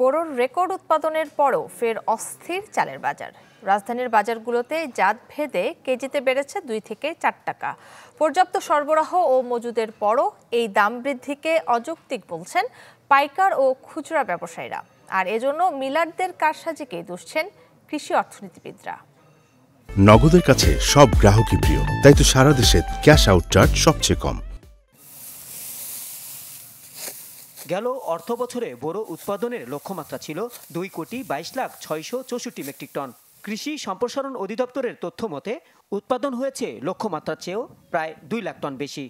বোরোর record উৎপাদনের পরও ফের অস্থির চালের বাজার রাজধানীর বাজারগুলোতে জাত ভেদে কেজিতে বেড়েছে দুই থেকে চার টাকা পর্যাপ্ত সরবরাহ ও মজুদের পরও এই দাম বৃদ্ধিকে অযৌক্তিক বলছেন পাইকার ও খুচরা ব্যবসায়ীরা আর এজন্য মিলারদের কারসাজিকে দুষছেন কৃষি অর্থনীতিবিদরা নগদের কাছে সব গ্রাহকই প্রিয় তাই তো সারা দেশে ক্যাশ আউট চার্জ সবচেয়ে কম গেল অর্থ বছরে বোরো উৎপাদনের লক্ষ্যমাত্রা ছিল দুই কোটি বাইশ লাখ ছয়শো চৌষট্টি মেট্রিক টন কৃষি সম্প্রসারণ অধিদপ্তরের তথ্য মতে উৎপাদন হয়েছে লক্ষ্যমাত্রার চেয়েও প্রায় দুই লাখ টন বেশি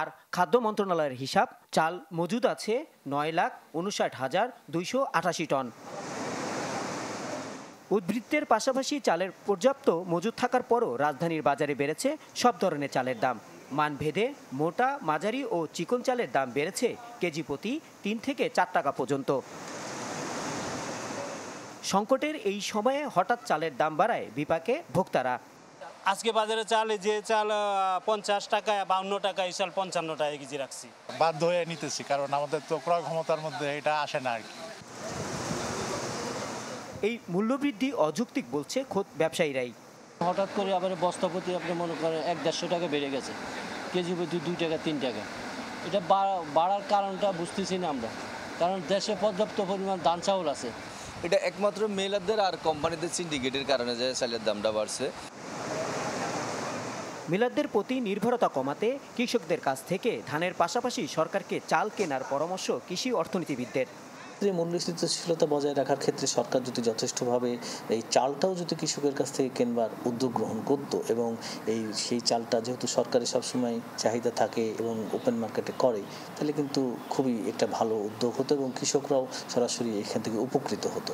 আর খাদ্য মন্ত্রণালয়ের হিসাব চাল মজুদ আছে নয় লাখ উনষাট হাজার দুইশো আঠাশি টন উদ্বৃত্তের পাশাপাশি চালের পর্যাপ্ত মজুদ থাকার পরও রাজধানীর বাজারে বেড়েছে সব ধরনের চালের দাম মানভেদে মোটা মাঝারি ও চিকন চালের দাম বেড়েছে কেজি প্রতি তিন থেকে চার টাকা পর্যন্ত সংকটের এই সময়ে হঠাৎ চালের দাম বাড়ায় বিপাকে ভোক্তারা আজকে বাজারে চাল যে চাল পঞ্চাশ টাকা বাউন্ন টাকা এই চাল পঞ্চান্ন টাকা কেজি রাখছি বাধ্য হয়ে নিতেছি কারণ আমাদের তো ক্রয় ক্ষমতার মধ্যে এটা আসে না আর কি এই মূল্যবৃদ্ধি অযৌক্তিক বলছে খোদ ব্যবসায়ীরাই হঠাৎ করে আবার বস্তা প্রতি আপনি মনে করেন এক দেড়শো টাকা বেড়ে গেছে কেজি প্রতি দুই টাকা তিন টাকা এটা বাড়ার কারণটা বুঝতেছি না আমরা কারণ দেশে পর্যাপ্ত পরিমাণ ধান চাউল আছে এটা একমাত্র মেলাদের আর কোম্পানিদের সিন্ডিকেটের কারণে যে চালের দামটা বাড়ছে মিলাদদের প্রতি নির্ভরতা কমাতে কৃষকদের কাছ থেকে ধানের পাশাপাশি সরকারকে চাল কেনার পরামর্শ কৃষি অর্থনীতিবিদদের ক্ষেত্রে মূল্যস্থিতিশীলতা বজায় রাখার ক্ষেত্রে সরকার যদি যথেষ্টভাবে এই চালটাও যদি কৃষকের কাছ থেকে কেনবার উদ্যোগ গ্রহণ করত এবং এই সেই চালটা যেহেতু সরকারের সবসময় চাহিদা থাকে এবং ওপেন মার্কেটে করে তাহলে কিন্তু খুবই একটা ভালো উদ্যোগ হতো এবং কৃষকরাও সরাসরি এখান থেকে উপকৃত হতো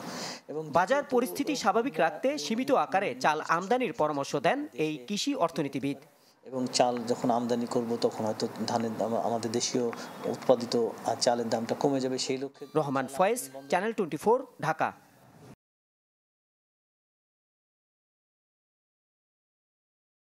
এবং বাজার পরিস্থিতি স্বাভাবিক রাখতে সীমিত আকারে চাল আমদানির পরামর্শ দেন এই কৃষি অর্থনীতিবিদ এবং চাল যখন আমদানি করব তখন হয়তো ধানের দাম আমাদের দেশীয় উৎপাদিত চালের দামটা কমে যাবে সেই লক্ষ্যে রহমান ফয়েজ চ্যানেল টোয়েন্টি ঢাকা